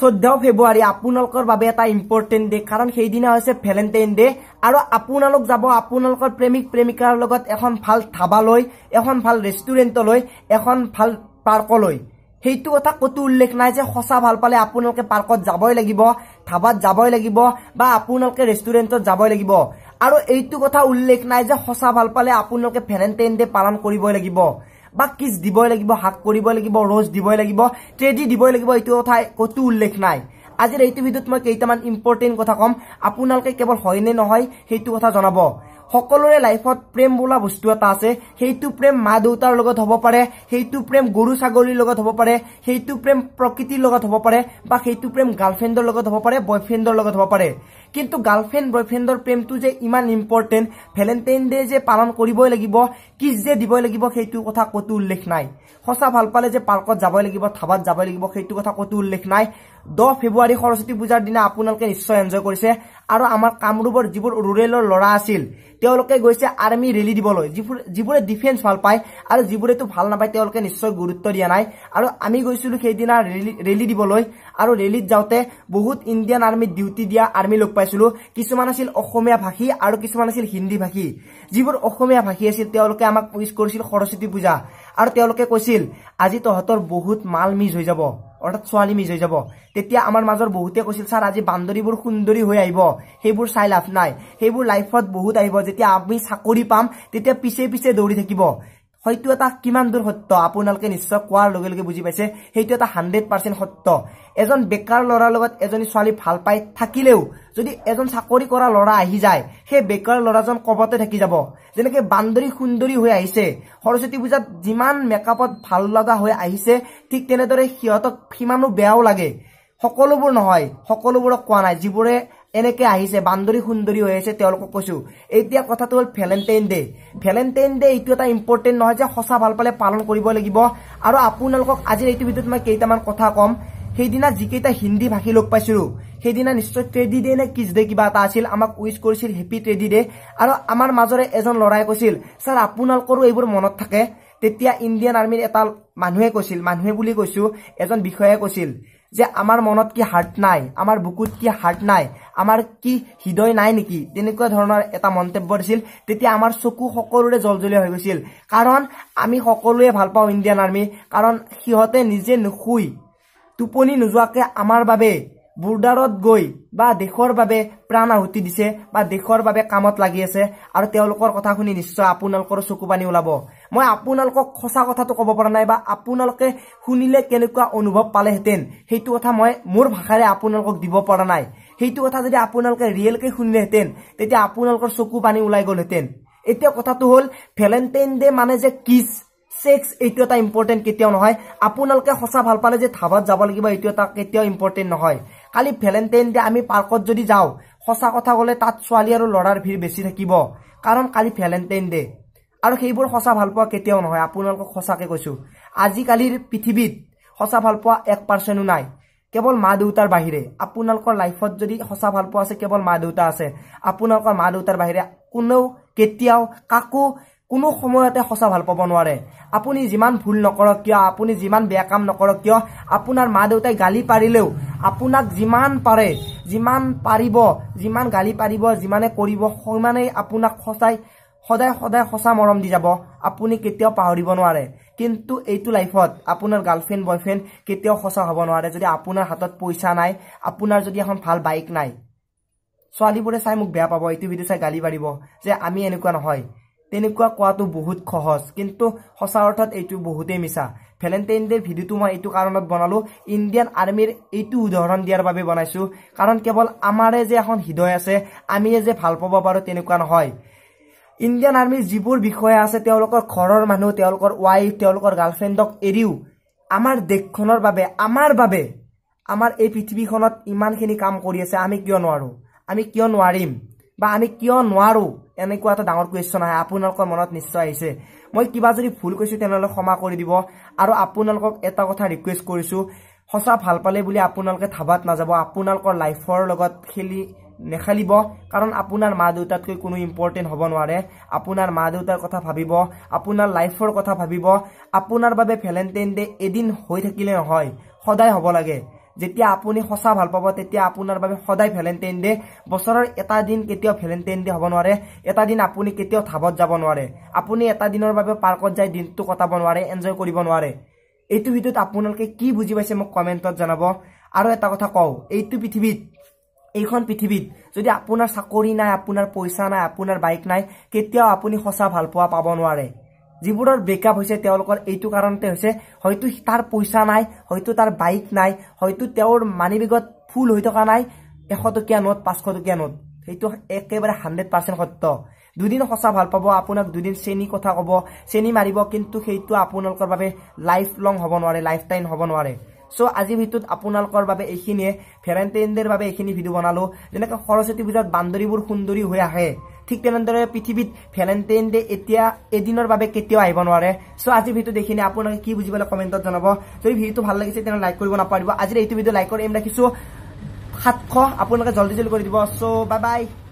চৈধ্য ফেব্ৰুৱাৰী আপোনালোকৰ বাবে এটা ইম্পৰ্টেণ্ট ডে কাৰণ সেইদিনা হৈছে ভেলেণ্টাইন ডে আৰু আপোনালোক যাব আপোনালোকৰ প্ৰেমিক প্ৰেমিকাৰ লগত এখন ভাল ধাবালৈ এখন ভাল ৰেষ্টুৰেণ্টলৈ এখন ভাল পাৰ্কলৈ সেইটো কথা ক'তো উল্লেখ নাই যে সঁচা ভাল পালে আপোনালোকে পাৰ্কত যাবই লাগিব ধাবাত যাবই লাগিব বা আপোনালোকে ৰেষ্টুৰেণ্টত যাবই লাগিব আৰু এইটো কথা উল্লেখ নাই যে সঁচা ভাল পালে আপোনালোকে ভেলেণ্টাইন ডে পালন কৰিবই লাগিব বাকী দিবই লাগিব শাক কৰিব লাগিব ৰোজ দিবই লাগিব ট্ৰেডি দিবই লাগিব এইটো কথা কতো উল্লেখ নাই আজিৰ এইটো ভিডিঅত মই কেইটামান ইম্পৰ্টেণ্ট কথা কম আপোনালোকে কেৱল হয়নে নহয় সেইটো কথা জনাব সকলোৰে লাইফত প্ৰেম বোলা বস্তু এটা আছে সেইটো প্ৰেম মা দেউতাৰ লগত হ'ব পাৰে সেইটো প্ৰেম গৰু ছাগলীৰ লগত হ'ব পাৰে সেইটো প্ৰেম প্ৰকৃতিৰ লগত হ'ব পাৰে বা সেইটো প্ৰেম গাৰ্লফ্ৰেণ্ডৰ লগত হ'ব পাৰে বয়ফ্ৰেণ্ডৰ লগত হ'ব পাৰে কিন্তু গাৰ্লফ্ৰেণ্ড বয়ফ্ৰেণ্ডৰ প্ৰেমটো যে ইমান ইম্পৰ্টেণ্ট ভেলেণ্টাইন ডে যে পালন কৰিবই লাগিব কিছ যে দিবই লাগিব সেইটো কথা ক'তো উল্লেখ নাই সঁচা ভাল পালে যে পাৰ্কত যাবই লাগিব ধাবাত যাবই লাগিব সেইটো কথা ক'তো উল্লেখ নাই দহ ফেব্ৰুৱাৰী সৰস্বতী পূজাৰ দিনা আপোনালোকে নিশ্চয় এনজয় কৰিছে আৰু আমাৰ কামৰূপৰ যিবোৰ ৰুৰেলৰ ল'ৰা আছিল তেওঁলোকে গৈছে আৰ্মি ৰেলি দিবলৈ যিবোৰে ডিফেন্স ভাল পায় আৰু যুটো ভাল নাপায় তেওঁলোকে নিশ্চয় গুৰুত্ব দিয়া নাই আৰু আমি গৈছিলো সেইদিনা ৰেলি দিবলৈ আৰু ৰেলীত যাওঁতে বহুত ইণ্ডিয়ান আৰ্মীত ডিউটি দিয়া লগ পাইছিলো কিছুমান আছিল অসমীয়া ভাষী আৰু কিছুমান আছিল হিন্দী ভাষী যিবোৰ অসমীয়া ভাষী আছিল তেওঁলোকে আমাক কৰেছিল সৰস্বতী পূজা তেওঁলোকে কৈছিল আজি তহঁতৰ বহুত মাল মিস হৈ যাব অৰ্থাৎ ছোৱালী মিছ হৈ যাব তেতিয়া আমাৰ মাজৰ বহুতে কৈছিল ছাৰ আজি বান্দৰীবোৰ সুন্দৰী হৈ আহিব সেইবোৰ চাই লাভ নাই সেইবোৰ লাইফত বহুত আহিব যেতিয়া আমি চাকৰি পাম তেতিয়া পিছে পিছে দৌৰি থাকিব হয়তো এটা কিমান দূৰ সত্য আপোনালোকে নিশ্চয় কোৱাৰ লগে লগে বুজি পাইছে সেইটো এটা হাণ্ড্ৰেড পাৰ্চেণ্ট সত্য এজন বেকাৰ ল'ৰাৰ লগত এজনী ছোৱালী ভাল পাই থাকিলেও যদি এজন চাকৰি কৰা ল'ৰা আহি যায় সেই বেকাৰ ল'ৰাজন কবতে থাকি যাব যেনেকে বান্দৰী সুন্দৰী হৈ আহিছে সৰস্বতী পূজাত যিমান মেকআপত ভাল লগা হৈ আহিছে ঠিক তেনেদৰে সিহঁতক সিমানো বেয়াও লাগে সকলোবোৰ নহয় সকলোবোৰক কোৱা নাই যিবোৰে এনেকে আহিছে বান্দৰী সুন্দৰী হৈ আছে তেওঁলোকক কৈছো এতিয়া কথাটো হ'ল ভেলেণ্টাইন ডে ভেলেণ্টাইন ডে এইটো এটা ইম্পৰ্টেণ্ট নহয় যে সঁচা ভাল পালে পালন কৰিব লাগিব আৰু আপোনালোকক আজি এইটো ভিডিঅ'ত মই কেইটামান কথা কম সেইদিনা যিকেইটা হিন্দী ভাষী লগ পাইছিলো সেইদিনা নিশ্চয় ট্ৰেডি ডে নে কিছ ডে কিবা এটা আছিল আমাক উইচ কৰিছিল হেপী ট্ৰেডি ডে আৰু আমাৰ মাজৰে এজন লৰাই কৈছিল ছাৰ আপোনালোকৰো এইবোৰ মনত থাকে তেতিয়া ইণ্ডিয়ান আৰ্মীৰ এটা মানুহে কৈছিল মানুহে বুলি কৈছো এজন বিষয়াই কৈছিল যে আমাৰ মনত কি হাৰ্ট নাই আমাৰ বুকুত কি হাৰ্ট নাই আমাৰ কি হৃদয় নাই নেকি তেনেকুৱা ধৰণৰ এটা মন্তব্য দিছিল তেতিয়া আমাৰ চকু সকলোৰে জলজলীয়া হৈ গৈছিল কাৰণ আমি সকলোৱে ভাল পাওঁ ইণ্ডিয়ান আৰ্মী কাৰণ সিহঁতে নিজে নুশুই টোপনি নোযোৱাকৈ আমাৰ বাবে বৰ্ডাৰত গৈ বা দেশৰ বাবে প্ৰাণ আহুতি দিছে বা দেশৰ বাবে কামত লাগি আছে আৰু তেওঁলোকৰ কথা শুনি নিশ্চয় আপোনালোকৰ চকু পানী ওলাব মই আপোনালোকক সঁচা কথাটো ক'ব পৰা নাই বা আপোনালোকে শুনিলে কেনেকুৱা অনুভৱ পালেহেঁতেন সেইটো কথা মই মোৰ ভাষাৰে আপোনালোকক দিব পৰা নাই সেইটো কথা যদি আপোনালোকে ৰিয়েলকৈ শুনিলেহেঁতেন তেতিয়া আপোনালোকৰ চকু পানী ওলাই গ'লহেঁতেন এতিয়া কথাটো হ'ল ভেলেণ্টাইন ডে মানে যে কিছ ছেক্স এইটো এটা ইম্পৰ্টেণ্ট কেতিয়াও নহয় আপোনালোকে সঁচা ভাল পালে যে ধাবাত যাব লাগিব এইটো এটা কেতিয়াও ইম্পৰ্টেণ্ট নহয় কালি ভেলেণ্টাইন ডে আমি পাৰ্কত যদি যাওঁ সঁচা কথা ক'লে তাত ছোৱালী আৰু ল'ৰাৰ ভিৰ বেছি থাকিব কাৰণ কালি ভেলেণ্টাইন ডে আৰু সেইবোৰ সঁচা ভালপোৱা কেতিয়াও নহয় আপোনালোকক সঁচাকৈ কৈছোঁ আজিকালিৰ পৃথিৱীত সঁচা ভালপোৱা এক পাৰ্চেণ্টো নাই কেৱল মা দেউতাৰ বাহিৰে আপোনালোকৰ লাইফত যদি সঁচা ভালপোৱা আছে কেৱল মা দেউতা আছে আপোনালোকৰ মা দেউতাৰ বাহিৰে কোনেও কেতিয়াও কাকো কোনো সময়তে সঁচা ভাল পাব নোৱাৰে আপুনি যিমান ভুল নকৰক কিয় আপুনি যিমান বেয়া কাম নকৰক কিয় আপোনাৰ মা দেউতাই গালি পাৰিলেও আপোনাক যিমান পাৰে যিমান পাৰিব যিমান গালি পাৰিব যিমানে কৰিব সিমানেই আপোনাক সঁচাই সদায় সদায় সঁচা মৰম দি যাব আপুনি কেতিয়াও পাহৰিব নোৱাৰে কিন্তু এইটো লাইফত আপোনাৰ গাৰ্লফ্ৰেণ্ড বয়ফ্ৰেণ্ড কেতিয়াও সঁচা হ'ব নোৱাৰে যদি আপোনাৰ হাতত পইচা নাই আপোনাৰ যদি এখন ভাল বাইক নাই ছোৱালীবোৰে চাই মোক বেয়া পাব এইটো ভিডিঅ' চাই গালি পাৰিব যে আমি এনেকুৱা নহয় তেনেকুৱা কোৱাটো বহুত সহজ কিন্তু সঁচা অৰ্থত এইটো বহুতেই মিছা ভেলেণ্টাইন ডে'ৰ ভিডিঅ'টো মই এইটো কাৰণত বনালোঁ ইণ্ডিয়ান আৰ্মীৰ এইটো উদাহৰণ দিয়াৰ বাবে বনাইছোঁ কাৰণ কেৱল আমাৰে যে এখন হৃদয় আছে আমিয়ে যে ভাল পাব পাৰোঁ তেনেকুৱা নহয় ইণ্ডিয়ান আৰ্মীৰ যিবোৰ বিষয়া আছে তেওঁলোকৰ ঘৰৰ মানুহ তেওঁলোকৰ ৱাইফ তেওঁলোকৰ গাৰ্লফ্ৰেণ্ডক এৰিও আমাৰ দেশখনৰ বাবে আমাৰ বাবে আমাৰ এই পৃথিৱীখনত ইমানখিনি কাম কৰি আছে আমি কিয় নোৱাৰোঁ আমি কিয় নোৱাৰিম বা আমি কিয় নোৱাৰো এনেকুৱা এটা ডাঙৰ কুৱেশ্যন আহে আপোনালোকৰ মনত নিশ্চয় আহিছে মই কিবা যদি ভুল কৈছো তেনেহলে ক্ষমা কৰি দিব আৰু আপোনালোকক এটা কথা ৰিকুৱেষ্ট কৰিছো সঁচা ভাল পালে বুলি আপোনালোকে ধাবাত নাযাব আপোনালোকৰ লাইফৰ লগত খেলি নেখেলিব কাৰণ আপোনাৰ মা দেউতাতকৈ কোনো ইম্পৰ্টেণ্ট হ'ব নোৱাৰে আপোনাৰ মা দেউতাৰ কথা ভাবিব আপোনাৰ লাইফৰ কথা ভাবিব আপোনাৰ বাবে ভেলেণ্টাইন ডে এদিন হৈ থাকিলে নহয় সদায় হ'ব লাগে যেতিয়া আপুনি সঁচা ভাল পাব তেতিয়া আপোনাৰ বাবে সদায় ভেলেণ্টাইন ডে বছৰৰ এটা দিন কেতিয়াও ভেলেণ্টাইন ডে হ'ব নোৱাৰে এটা দিন আপুনি কেতিয়াও ধাবত যাব নোৱাৰে আপুনি এটা দিনৰ বাবে পাৰ্কত যাই দিনটো কটাব নোৱাৰে এনজয় কৰিব নোৱাৰে এইটো ভিডিঅ'ত আপোনালোকে কি বুজি পাইছে মোক কমেণ্টত জনাব আৰু এটা কথা কওঁ এইটো পৃথিৱীত এইখন পৃথিৱীত যদি আপোনাৰ চাকৰি নাই আপোনাৰ পইচা নাই আপোনাৰ বাইক নাই কেতিয়াও আপুনি সঁচা ভাল পোৱা পাব নোৱাৰে যিবোৰৰ ব্ৰেকআপ হৈছে তেওঁলোকৰ এইটো কাৰণতে হৈছে হয়তো তাৰ পইচা নাই হয়তো তাৰ বাইক নাই হয়তো তেওঁৰ মানি বেগত ফুল হৈ থকা নাই এশ টকীয়া নোট পাঁচশ টকীয়া নোট সেইটো একেবাৰে হাণ্ড্ৰেড পাৰ্চেণ্ট সত্য দুদিন সঁচা ভাল পাব আপোনাক দুদিন চেনী কথা ক'ব চেনী মাৰিব কিন্তু সেইটো আপোনালোকৰ বাবে লাইফ লং হ'ব নোৱাৰে লাইফ টাইম হ'ব নোৱাৰে চ' আজিৰ ভিতৰত আপোনালোকৰ বাবে এইখিনিয়ে ভেৰেণ্টাইন ডেৰ বাবে এইখিনি ভিডিঅ' বনালো যেনেকৈ সৰস্বতী পূজাত বান্দৰীবোৰ সুন্দৰী হৈ আহে ঠিক তেনেদৰে পৃথিৱীত ভেলেণ্টাইন ডে এতিয়া এদিনৰ বাবে কেতিয়াও আহিব নয় সো আজি ভিডিও দেখিনি আপোনালোকে কি বুঝবেন কমেণ্টত জনাব যদি ভিডিঅ'টো ভাল লাগিছে তেনেহ'লে লাইক করব নপার আজির এই ভিডিও লাইকর এম ৰাখিছো সাতশ আপোনালোকে জলদি জলদি কৰি দিব চ' বাই বাই